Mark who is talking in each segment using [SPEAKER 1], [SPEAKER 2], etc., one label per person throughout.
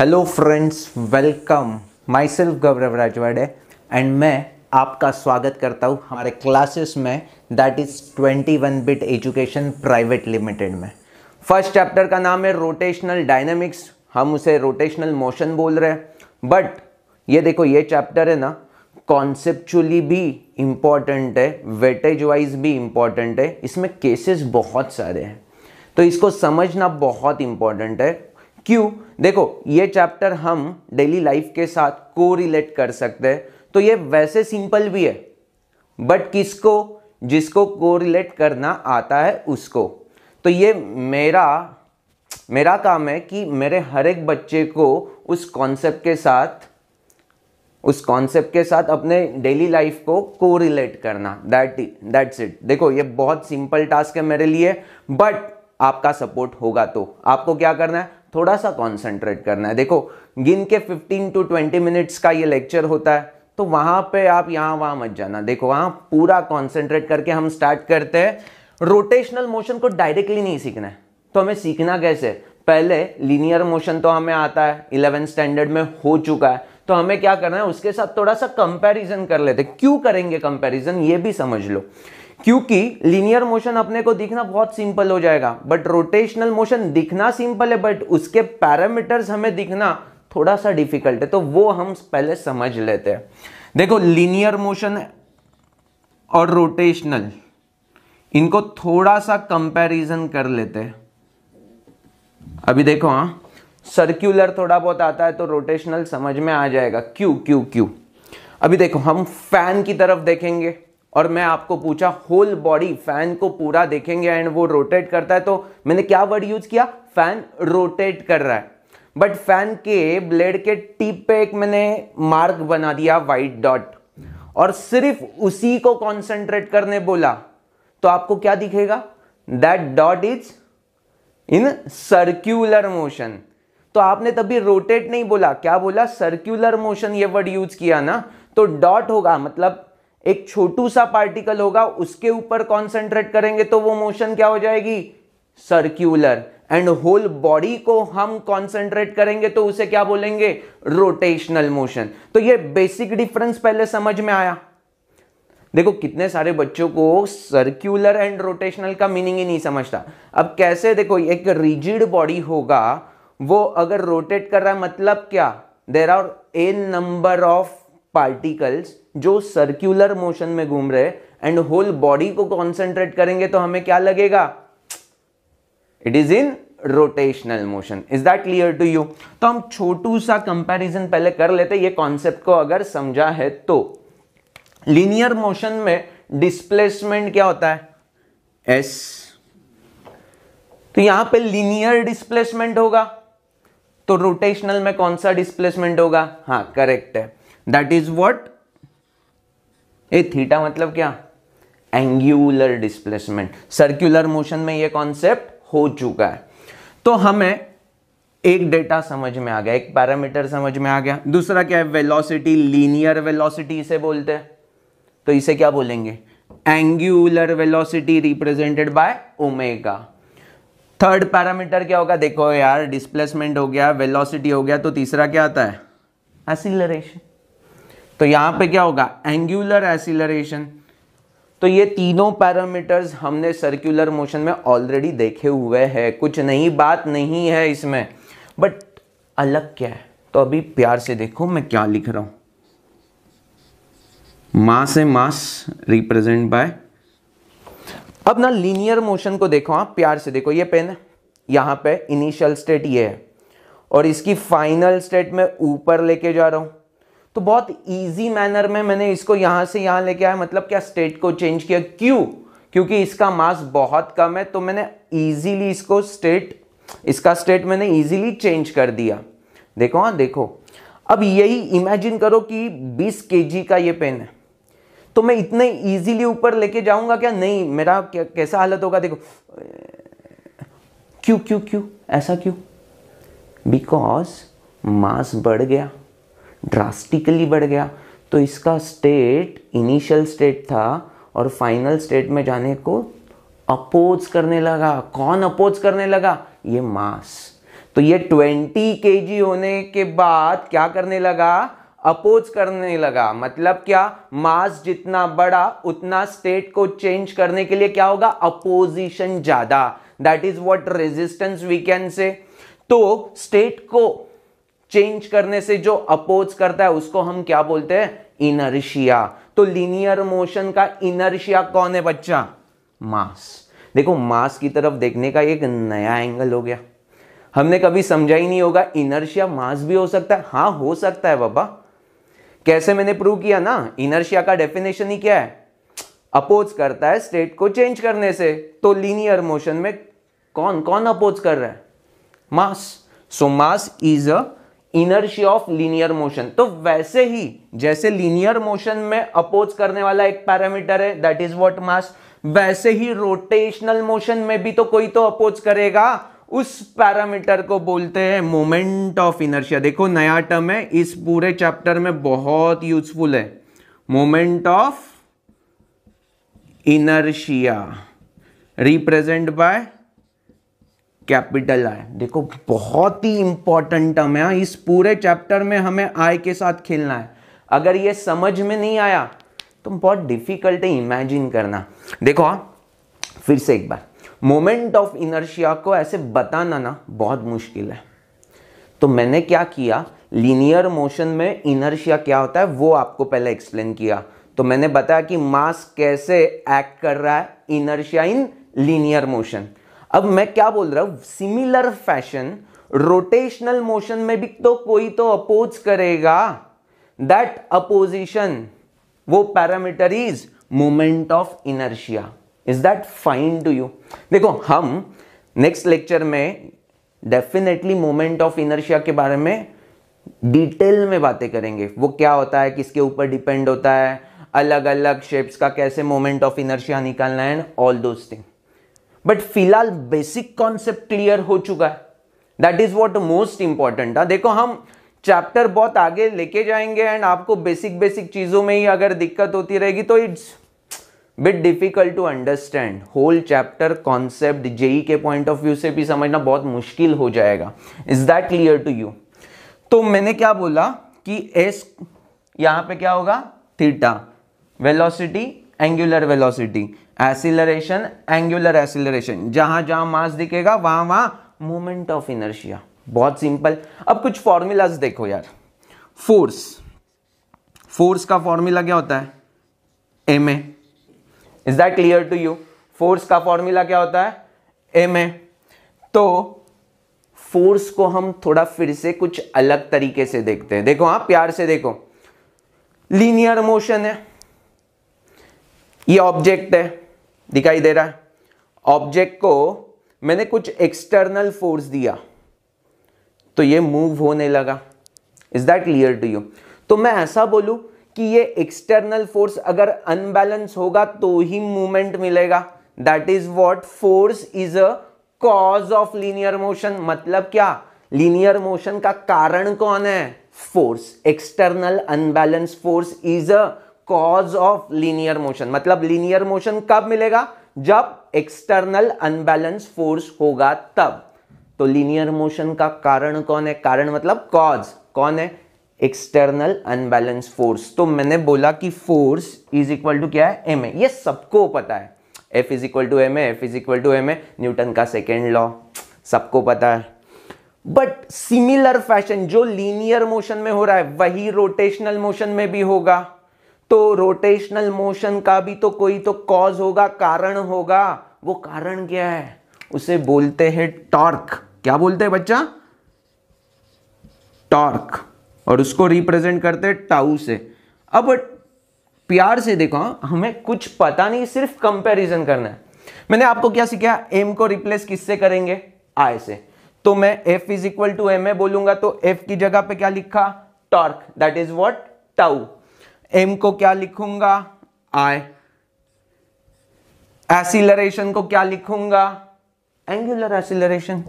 [SPEAKER 1] hello friends welcome myself Gaurav Rajwade and मैं आपका स्वागत करता हूँ हमारे क्लासेस में that is 21 bit education private limited में फर्स्ट चैप्टर का नाम है रोटेशनल डायनेमिक्स हम उसे रोटेशनल मोशन बोल रहे हैं बट ये देखो ये चैप्टर है ना कॉन्सेप्चुअली भी इम्पॉर्टेंट है वेटेज वाइज भी इम्पॉर्टेंट है इसमें केसेस बहुत सारे हैं तो इसको समझना बहुत इम्पॉर्टेंट है क्यों देखो ये चैप्टर हम डेली लाइफ के साथ को रिलेट कर सकते हैं तो ये वैसे सिंपल भी है बट किसको जिसको को रिलेट करना आता है उसको तो ये मेरा मेरा काम है कि मेरे हर एक बच्चे को उस कॉन्सेप्ट के साथ उस कॉन्सेप्ट के साथ अपने डेली लाइफ को को रिलेट करना दैट दैट्स इट देखो ये बहुत सिंपल टास्क है मेरे लिए बट आपका सपोर्ट होगा तो आपको क्या करना है थोड़ा सा कॉन्सेंट्रेट करना है देखो गिन के 15 टू 20 मिनट्स का ये लेक्चर होता है तो वहां पे आप यहां वहां मत जाना देखो वहां पूरा कॉन्सेंट्रेट करके हम स्टार्ट करते हैं रोटेशनल मोशन को डायरेक्टली नहीं सीखना है तो हमें सीखना कैसे पहले लीनियर मोशन तो हमें आता है इलेवेंथ स्टैंडर्ड में हो चुका है तो हमें क्या करना है उसके साथ थोड़ा सा कंपैरिजन कर लेते क्यों करेंगे कंपैरिजन ये भी समझ लो क्योंकि लीनियर मोशन अपने को दिखना बहुत सिंपल हो जाएगा बट रोटेशनल मोशन दिखना सिंपल है बट उसके पैरामीटर्स हमें दिखना थोड़ा सा डिफिकल्ट है तो वो हम पहले समझ लेते हैं देखो लीनियर मोशन और रोटेशनल इनको थोड़ा सा कंपैरिजन कर लेते हैं अभी देखो हाँ सर्क्यूलर थोड़ा बहुत आता है तो रोटेशनल समझ में आ जाएगा क्यू क्यू क्यू अभी देखो हम फैन की तरफ देखेंगे और मैं आपको पूछा होल बॉडी फैन को पूरा देखेंगे एंड वो रोटेट करता है तो मैंने क्या वर्ड यूज किया फैन रोटेट कर रहा है बट फैन के ब्लेड के टिप पे एक मैंने मार्क बना दिया वाइट डॉट और सिर्फ उसी को कॉन्सेंट्रेट करने बोला तो आपको क्या दिखेगा that dot is in circular motion तो आपने तभी रोटेट नहीं बोला क्या बोला सर्क्यूलर मोशन ये वर्ड यूज किया ना तो डॉट होगा मतलब एक छोटू सा पार्टिकल होगा उसके ऊपर कॉन्सेंट्रेट करेंगे तो वो मोशन क्या हो जाएगी सर्क्यूलर एंड होल बॉडी को हम कॉन्सेंट्रेट करेंगे तो उसे क्या बोलेंगे रोटेशनल मोशन तो ये बेसिक डिफरेंस पहले समझ में आया देखो कितने सारे बच्चों को सर्क्यूलर एंड रोटेशनल का मीनिंग ही नहीं समझता अब कैसे देखो एक रिजिड बॉडी होगा वो अगर रोटेट कर रहा है मतलब क्या there are a number of particles जो सर्क्यूलर मोशन में घूम रहे एंड होल बॉडी को कॉन्सेंट्रेट करेंगे तो हमें क्या लगेगा it is in rotational motion is that clear to you तो हम छोटू सा कंपैरिजन पहले कर लेते ये कॉन्सेप्ट को अगर समझा है तो लीनियर मोशन में डिस्प्लेसमेंट क्या होता है एस तो यहां पे लीनियर डिस्प्लेसमेंट होगा तो रोटेशनल में कौन सा डिस्प्लेसमेंट होगा हाँ करेक्ट है that is what a theta मतलब क्या एंग्यूलर डिस्प्लेसमेंट सर्क्यूलर मोशन में ये कॉन्सेप्ट हो चुका है तो हमें एक डेटा समझ में आ गया एक पैरामीटर समझ में आ गया दूसरा क्या है वेलोसिटी लीनियर वेलोसिटी इसे बोलते हैं तो इसे क्या बोलेंगे angular velocity represented by omega third parameter क्या होगा देखो यार डिस्प्लेसमेंट हो गया वेलोसिटी हो गया तो तीसरा क्या आता है एसिलरेशन तो यहां पे क्या होगा एंगुलर एसिलरेशन तो ये तीनों पैरामीटर्स हमने सर्कुलर मोशन में ऑलरेडी देखे हुए हैं कुछ नई बात नहीं है इसमें बट अलग क्या है तो अभी प्यार से देखो मैं क्या लिख रहा हूं मास ए मास रिप्रेजेंट बाय अब ना लीनियर मोशन को देखो आप हाँ, प्यार से देखो ये पेन है यहां पे इनिशियल स्टेट ये है और इसकी फाइनल स्टेट में ऊपर लेके जा रहा हूं तो बहुत ईजी मैनर में मैंने इसको यहाँ से यहाँ लेके आया मतलब क्या स्टेट को चेंज किया क्यों क्योंकि इसका मास बहुत कम है तो मैंने इजीली इसको स्टेट इसका स्टेट मैंने ईजीली चेंज कर दिया देखो हाँ देखो अब यही इमेजिन करो कि 20 के का ये पेन है तो मैं इतने इजीली ऊपर लेके जाऊंगा क्या नहीं मेरा क्या कैसा हालत होगा देखो क्यों क्यों क्यों ऐसा क्यों बिकॉज मास बढ़ गया ड्रास्टिकली बढ़ गया तो इसका स्टेट इनिशियल स्टेट था और फाइनल स्टेट में जाने को अपोज करने लगा कौन अपोज करने लगा ये मास तो ये 20 के होने के बाद क्या करने लगा अपोज करने लगा मतलब क्या मास जितना बड़ा उतना स्टेट को चेंज करने के लिए क्या होगा अपोजिशन ज्यादा that is what resistance we can say तो स्टेट को चेंज करने से जो अपोज करता है उसको हम क्या बोलते हैं इनर्शिया तो लीनियर मोशन का इनर्शिया कौन है बच्चा मास देखो मास की तरफ देखने का एक नया एंगल हो गया हमने कभी समझा ही नहीं होगा इनर्शिया मास भी हो सकता है हाँ हो सकता है बाबा कैसे मैंने प्रूव किया ना इनर्शिया का डेफिनेशन ही क्या है अपोज करता है स्टेट को चेंज करने से तो लीनियर मोशन में कौन कौन अपोज कर रहा है mass so mass is a inertia of linear motion तो वैसे ही जैसे लीनियर मोशन में अपोज करने वाला एक पैरामीटर है दैट इज व्हाट मास वैसे ही रोटेशनल मोशन में भी तो कोई तो अपोज करेगा उस पैरामीटर को बोलते हैं मोमेंट ऑफ इनर्शिया देखो नया टर्म है इस पूरे चैप्टर में बहुत यूजफुल है moment of inertia represent by capital I देखो बहुत ही इंपॉर्टेंट टर्म है हाँ, इस पूरे चैप्टर में हमें आय के साथ खेलना है अगर ये समझ में नहीं आया तो बहुत डिफिकल्ट है इमेजिन करना देखो आ, हाँ, फिर से एक बार मोमेंट ऑफ इनर्शिया को ऐसे बताना ना बहुत मुश्किल है तो मैंने क्या किया लीनियर मोशन में इनर्शिया क्या होता है वो आपको पहले एक्सप्लेन किया तो मैंने बताया कि मास कैसे एक्ट कर रहा है इनर्शिया इन लीनियर मोशन अब मैं क्या बोल रहा हूं सिमिलर फैशन रोटेशनल मोशन में भी तो कोई तो अपोज करेगा दैट अपोजिशन वो parameter is moment of inertia is that fine to you देखो हम नेक्स्ट लेक्चर में डेफिनेटली मोमेंट ऑफ इनर्शिया के बारे में डिटेल में बातें करेंगे वो क्या होता है किसके ऊपर डिपेंड होता है अलग अलग शेप्स का कैसे मोमेंट ऑफ इनर्शिया निकालना है and all those thing but फिलहाल बेसिक कॉन्सेप्ट क्लियर हो चुका है that is what most important है देखो हम चैप्टर बहुत आगे लेके जाएंगे एंड आपको बेसिक बेसिक चीज़ों में ही अगर दिक्कत होती रहेगी तो it's bit difficult to understand whole chapter concept JEE के पॉइंट ऑफ व्यू से भी समझना बहुत मुश्किल हो जाएगा is that clear to you तो मैंने क्या बोला कि एस यहां पे क्या होगा theta velocity angular velocity acceleration angular acceleration जहां जहां मास दिखेगा वहां वहां मोमेंट ऑफ इनर्शिया बहुत सिंपल अब कुछ फॉर्मूलाज देखो यार फोर्स फोर्स का फॉर्मूला क्या होता है M A is that clear to you force का फॉर्मूला क्या होता है एम ए तो फोर्स को हम थोड़ा फिर से कुछ अलग तरीके से देखते हैं देखो आप हाँ, प्यार से देखो लीनियर मोशन है ये ऑब्जेक्ट है दिखाई दे रहा है ऑब्जेक्ट को मैंने कुछ एक्सटर्नल फोर्स दिया तो ये मूव होने लगा is that clear to you तो मैं ऐसा बोलू कि ये एक्सटर्नल फोर्स अगर अनबैलेंस होगा तो ही मूवमेंट मिलेगा that is what force is a cause of linear motion मतलब क्या लीनियर मोशन का कारण कौन है force external unbalance force is a cause of linear motion मतलब लीनियर मोशन कब मिलेगा जब एक्सटर्नल अनबैलेंस फोर्स होगा तब तो लीनियर मोशन का कारण कौन है कारण मतलब कॉज कौन है एक्सटर्नल अनबैलेंस फोर्स तो मैंने बोला कि फोर्स इज इक्वल टू क्या है एम ए ये सबको पता है F is equal to M A F is equal to M A Newton का सेकेंड लॉ सबको पता है बट सिमिलर फैशन जो लीनियर मोशन में हो रहा है वही रोटेशनल मोशन में भी होगा तो रोटेशनल मोशन का भी तो कोई तो कॉज होगा कारण होगा वो कारण क्या है उसे बोलते हैं टॉर्क क्या बोलते हैं बच्चा टॉर्क और उसको रिप्रेजेंट करते हैं टाउ से अब प्यार से देखो हाँ, हमें कुछ पता नहीं सिर्फ कंपैरिजन करना है मैंने आपको क्या सीखा एम को रिप्लेस किससे करेंगे आई से तो मैं F is equal to M A बोलूंगा तो एफ की जगह पे क्या लिखा torque that is what tau M को क्या लिखूंगा आई एसिलरेशन को क्या लिखूंगा एंगुलर एसिलरेशन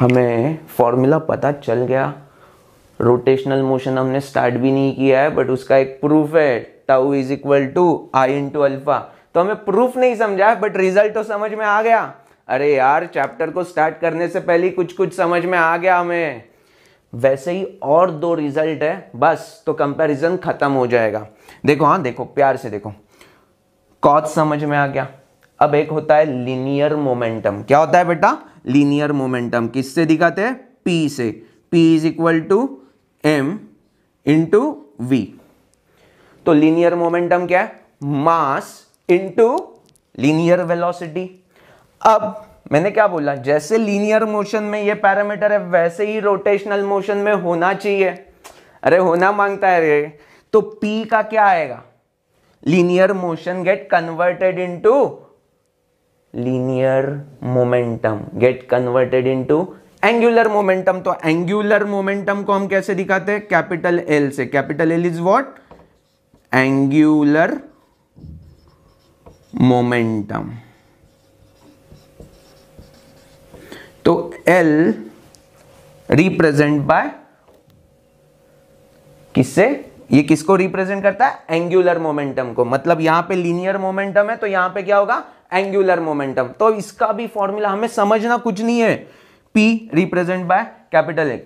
[SPEAKER 1] हमें फॉर्मूला पता चल गया रोटेशनल मोशन हमने स्टार्ट भी नहीं किया है बट उसका एक प्रूफ है tau is equal to I to alpha तो हमें प्रूफ नहीं समझा बट रिजल्ट तो समझ में आ गया अरे यार चैप्टर को स्टार्ट करने से पहले कुछ कुछ समझ में आ गया हमें वैसे ही और दो रिजल्ट है बस तो कंपैरिजन खत्म हो जाएगा देखो हाँ देखो प्यार से देखो कॉज समझ में आ गया अब एक होता है लीनियर मोमेंटम क्या होता है बेटा लीनियर मोमेंटम किससे दिखाते हैं पी से P is equal to M into V तो लीनियर मोमेंटम क्या है मास इंटू लीनियर वेलोसिटी अब मैंने क्या बोला जैसे लीनियर मोशन में ये पैरामीटर है वैसे ही रोटेशनल मोशन में होना चाहिए अरे होना मांगता है रे तो पी का क्या आएगा linear motion get converted into linear momentum get converted into angular momentum तो एंगुलर मोमेंटम को हम कैसे दिखाते हैं कैपिटल एल से capital L is what angular momentum तो L रिप्रेजेंट बाय किससे ये किसको रिप्रेजेंट करता है एंगुलर मोमेंटम को मतलब यहां पे लीनियर मोमेंटम है तो यहां पे क्या होगा एंगुलर मोमेंटम तो इसका भी फॉर्मूला हमें समझना कुछ नहीं है P represent by capital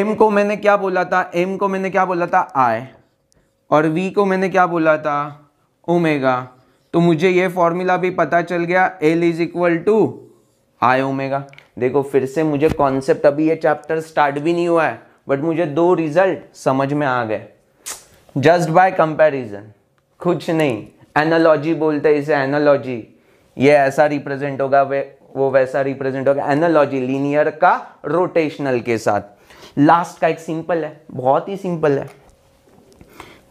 [SPEAKER 1] M को मैंने क्या बोला था एम को मैंने क्या बोला था आय और वी को मैंने क्या बोला था ओमेगा तो मुझे ये फॉर्मूला भी पता चल गया L is equal to I omega देखो फिर से मुझे कॉन्सेप्ट अभी ये चैप्टर स्टार्ट भी नहीं हुआ है बट मुझे दो रिजल्ट समझ में आ गए जस्ट बाय कंपैरिजन कुछ नहीं एनालॉजी बोलते इसे एनालॉजी ये ऐसा रिप्रेजेंट होगा वे वो वैसा रिप्रेजेंट होगा एनालॉजी लीनियर का रोटेशनल के साथ लास्ट का एक सिंपल है बहुत ही सिंपल है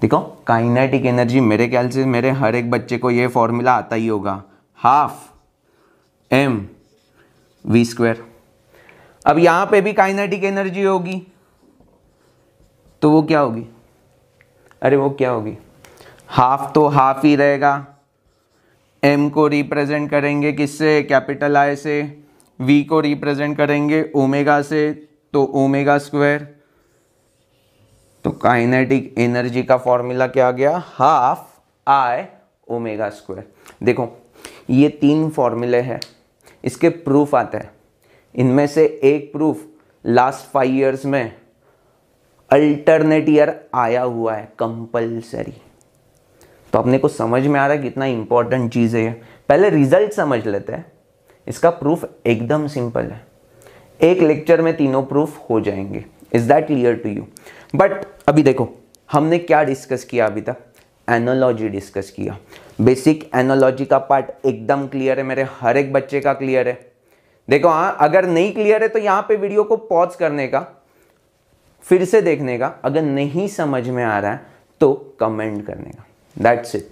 [SPEAKER 1] देखो काइनेटिक एनर्जी मेरे ख्याल से मेरे हर एक बच्चे को ये फॉर्मूला आता ही होगा हाफ एम वी स्क्वेयर अब यहां पे भी काइनेटिक एनर्जी होगी तो वो क्या होगी अरे वो क्या होगी हाफ तो हाफ ही रहेगा एम को रिप्रेजेंट करेंगे किससे कैपिटल आई से वी को रिप्रेजेंट करेंगे ओमेगा से तो ओमेगा स्क्वायर तो काइनेटिक एनर्जी का फॉर्मूला क्या आ गया हाफ आई ओमेगा स्क्वायर देखो ये तीन फॉर्मूले हैं इसके प्रूफ आते हैं इनमें से एक प्रूफ लास्ट फाइव ईयर्स में अल्टरनेट ईयर आया हुआ है कंपलसरी तो अपने को समझ में आ रहा है कितना इंपॉर्टेंट चीज़ है पहले रिजल्ट समझ लेते हैं इसका प्रूफ एकदम सिंपल है एक लेक्चर में तीनों प्रूफ हो जाएंगे is that clear to you but अभी देखो हमने क्या डिस्कस किया अभी तक एनोलॉजी डिस्कस किया बेसिक एनोलॉजी का पार्ट एकदम क्लियर है मेरे हर एक बच्चे का क्लियर है देखो हाँ अगर नहीं क्लियर है तो यहाँ पे वीडियो को पॉज करने का फिर से देखने का अगर नहीं समझ में आ रहा है तो कमेंट करने का दैट्स इट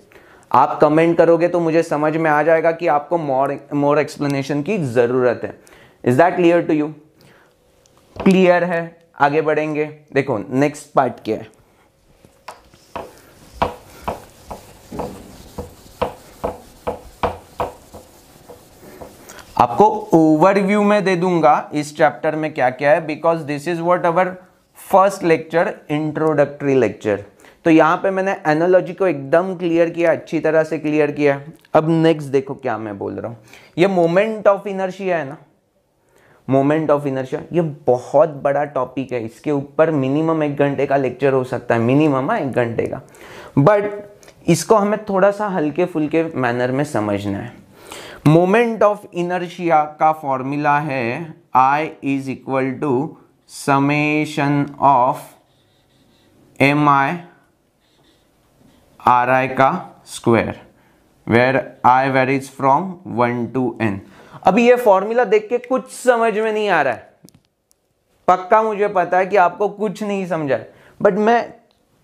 [SPEAKER 1] आप कमेंट करोगे तो मुझे समझ में आ जाएगा कि आपको मोर मोर एक्सप्लेनेशन की ज़रूरत है is that clear to you clear है आगे बढ़ेंगे देखो नेक्स्ट पार्ट क्या है आपको ओवरव्यू में दे दूंगा इस चैप्टर में क्या क्या है because this is what our first lecture introductory lecture तो यहाँ पे मैंने एनोलॉजी को एकदम क्लियर किया अच्छी तरह से क्लियर किया अब नेक्स्ट देखो क्या मैं बोल रहा हूँ ये मोमेंट ऑफ इनर्शिया है ना मोमेंट ऑफ इनर्शिया ये बहुत बड़ा टॉपिक है इसके ऊपर मिनिमम एक घंटे का लेक्चर हो सकता है मिनिमम हाँ, एक घंटे का बट इसको हमें थोड़ा सा हल्के फुल्के मैनर में समझना है मोमेंट ऑफ इनर्शिया का फॉर्मूला है I is equal to summation of m i r i का square where i is from one to n अभी ये फॉर्मूला देख के कुछ समझ में नहीं आ रहा है पक्का मुझे पता है कि आपको कुछ नहीं समझा है बट मैं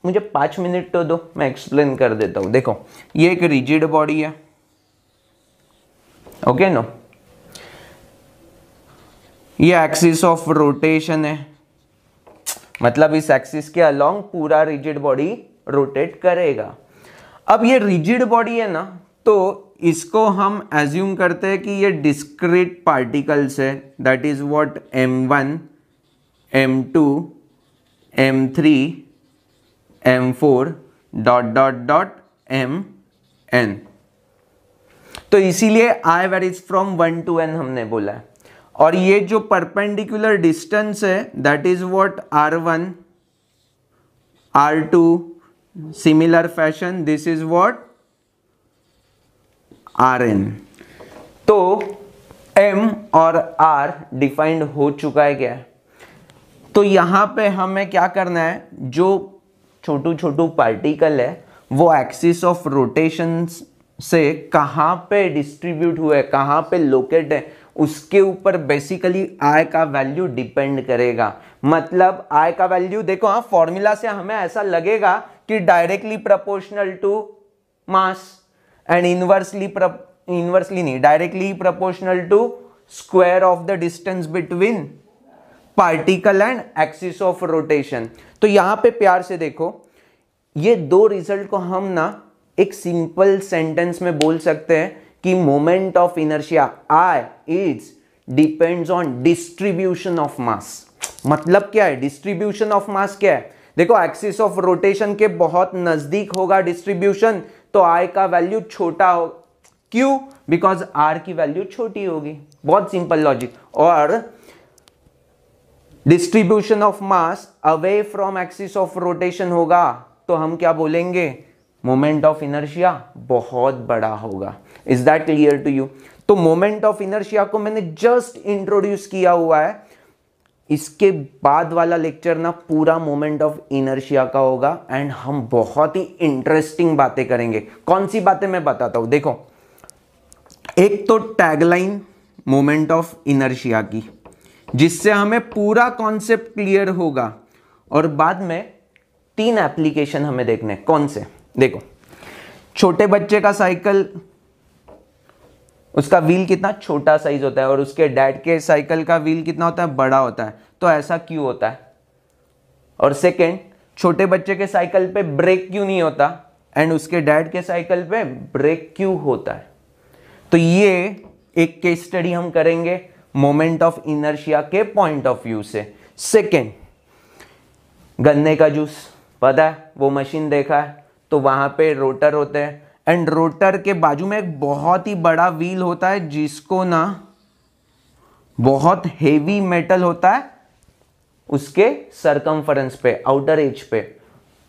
[SPEAKER 1] मुझे पांच मिनट तो दो मैं एक्सप्लेन कर देता हूँ देखो ये एक रिजिड बॉडी है ओके नो ये एक्सिस ऑफ रोटेशन है मतलब इस एक्सिस के अलोंग पूरा रिजिड बॉडी रोटेट करेगा अब ये रिजिड बॉडी है ना तो इसको हम एज्यूम करते हैं कि ये डिस्क्रीट पार्टिकल्स है that is what m1 m2 m3 m4 dot dot dot m n तो इसीलिए i varies from one to n हमने बोला है और ये जो परपेंडिकुलर डिस्टेंस है that is what r one r two similar fashion this is what r n तो एम और आर डिफाइंड हो चुका है क्या तो यहां पे हमें क्या करना है जो छोटू छोटू पार्टिकल है वो एक्सिस ऑफ रोटेशंस से कहाँ पे डिस्ट्रीब्यूट हुए कहाँ पे लोकेट है उसके ऊपर बेसिकली आय का वैल्यू डिपेंड करेगा मतलब आय का वैल्यू देखो हाँ फॉर्मूला से हमें ऐसा लगेगा कि directly proportional to mass and inversely inversely नहीं directly proportional to square of the distance between particle and axis of rotation तो यहां पे प्यार से देखो ये दो रिजल्ट को हम ना एक सिंपल सेंटेंस में बोल सकते हैं कि moment of inertia I is depends on distribution of mass मतलब क्या है डिस्ट्रीब्यूशन ऑफ मास क्या है देखो एक्सिस ऑफ रोटेशन के बहुत नजदीक होगा डिस्ट्रीब्यूशन तो आई का वैल्यू छोटा हो क्यों बिकॉज आर की वैल्यू छोटी होगी बहुत सिंपल लॉजिक और distribution of mass away from axis of rotation होगा तो हम क्या बोलेंगे मोमेंट ऑफ इनर्शिया बहुत बड़ा होगा is that clear to you तो मोमेंट ऑफ इनर्शिया को मैंने जस्ट इंट्रोड्यूस किया हुआ है इसके बाद वाला लेक्चर ना पूरा मोमेंट ऑफ इनर्शिया का होगा एंड हम बहुत ही इंटरेस्टिंग बातें करेंगे कौन सी बातें मैं बताता हूं देखो एक तो टैगलाइन मोमेंट ऑफ इनर्शिया की जिससे हमें पूरा कॉन्सेप्ट क्लियर होगा और बाद में तीन एप्लीकेशन हमें देखने कौन से देखो छोटे बच्चे का साइकिल उसका व्हील कितना छोटा साइज होता है और उसके डैड के साइकिल का व्हील कितना होता है बड़ा होता है तो ऐसा क्यों होता है और सेकेंड छोटे बच्चे के साइकिल पे ब्रेक क्यों नहीं होता एंड उसके डैड के साइकिल पे ब्रेक क्यों होता है तो ये एक केस स्टडी हम करेंगे मोमेंट ऑफ इनर्शिया के पॉइंट ऑफ व्यू से सेकेंड गन्ने का जूस पता है वो मशीन देखा है तो वहाँ पे रोटर होते हैं एंड रोटर के बाजू में एक बहुत ही बड़ा व्हील होता है जिसको ना बहुत हेवी मेटल होता है उसके सरकमफरेंस पे आउटर एज पे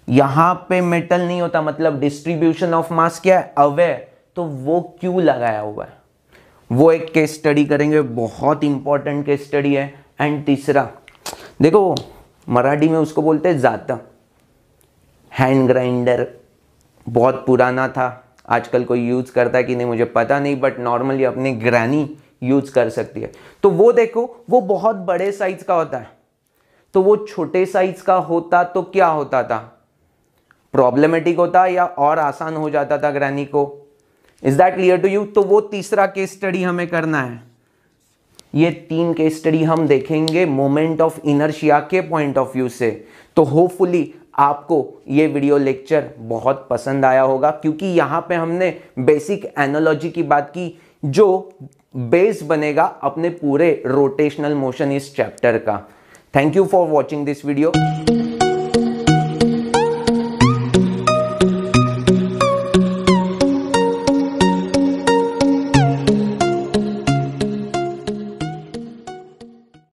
[SPEAKER 1] यहाँ पे मेटल नहीं होता मतलब डिस्ट्रीब्यूशन ऑफ मास क्या है अवे तो वो क्यों लगाया हुआ है वो एक केस स्टडी करेंगे बहुत इंपॉर्टेंट केस स्टडी है एंड तीसरा देखो मराठी में उसको बोलते हैं जाता हैंड ग्राइंडर बहुत पुराना था आजकल कोई यूज़ करता है कि नहीं मुझे पता नहीं बट नॉर्मली अपने ग्रैनी यूज़ कर सकती है तो वो देखो वो बहुत बड़े साइज़ का होता है तो वो छोटे साइज़ का होता तो क्या होता था प्रॉब्लमेटिक होता या और आसान हो जाता था ग्रैनी को is that clear to you तो वो तीसरा केस स्टडी हमें करना है ये तीन केस स्टडी हम देखेंगे मोमेंट ऑफ इनर्शिया के पॉइंट ऑफ व्यू से तो होपफुली आपको ये वीडियो लेक्चर बहुत पसंद आया होगा क्योंकि यहाँ पे हमने बेसिक एनोलॉजी की बात की जो बेस बनेगा अपने पूरे रोटेशनल मोशन इस चैप्टर का thank you for watching this video